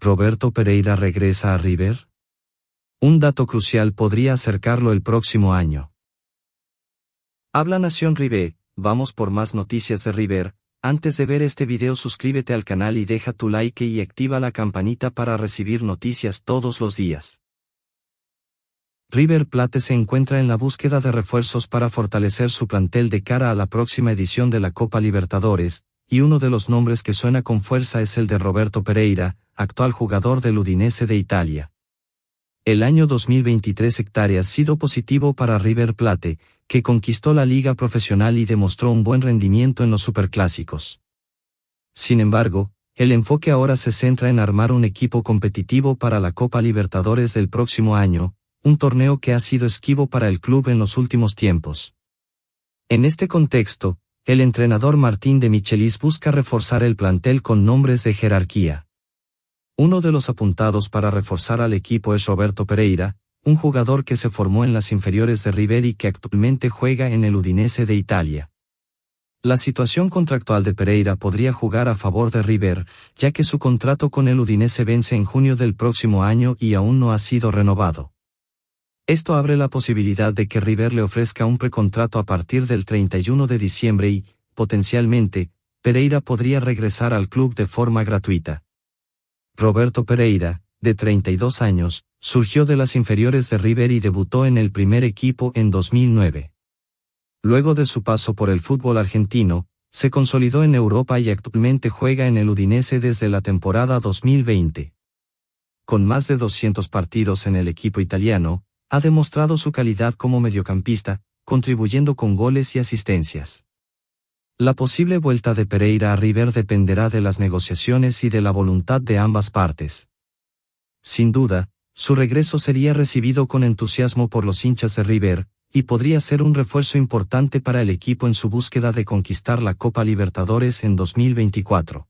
Roberto Pereira regresa a River? Un dato crucial podría acercarlo el próximo año. Habla Nación River, vamos por más noticias de River, antes de ver este video suscríbete al canal y deja tu like y activa la campanita para recibir noticias todos los días. River Plate se encuentra en la búsqueda de refuerzos para fortalecer su plantel de cara a la próxima edición de la Copa Libertadores, y uno de los nombres que suena con fuerza es el de Roberto Pereira, actual jugador del Udinese de Italia. El año 2023 hectáreas sido positivo para River Plate, que conquistó la liga profesional y demostró un buen rendimiento en los superclásicos. Sin embargo, el enfoque ahora se centra en armar un equipo competitivo para la Copa Libertadores del próximo año, un torneo que ha sido esquivo para el club en los últimos tiempos. En este contexto, el entrenador Martín de Michelis busca reforzar el plantel con nombres de jerarquía. Uno de los apuntados para reforzar al equipo es Roberto Pereira, un jugador que se formó en las inferiores de River y que actualmente juega en el Udinese de Italia. La situación contractual de Pereira podría jugar a favor de River, ya que su contrato con el Udinese vence en junio del próximo año y aún no ha sido renovado. Esto abre la posibilidad de que River le ofrezca un precontrato a partir del 31 de diciembre y, potencialmente, Pereira podría regresar al club de forma gratuita. Roberto Pereira, de 32 años, surgió de las inferiores de River y debutó en el primer equipo en 2009. Luego de su paso por el fútbol argentino, se consolidó en Europa y actualmente juega en el Udinese desde la temporada 2020. Con más de 200 partidos en el equipo italiano, ha demostrado su calidad como mediocampista, contribuyendo con goles y asistencias. La posible vuelta de Pereira a River dependerá de las negociaciones y de la voluntad de ambas partes. Sin duda, su regreso sería recibido con entusiasmo por los hinchas de River, y podría ser un refuerzo importante para el equipo en su búsqueda de conquistar la Copa Libertadores en 2024.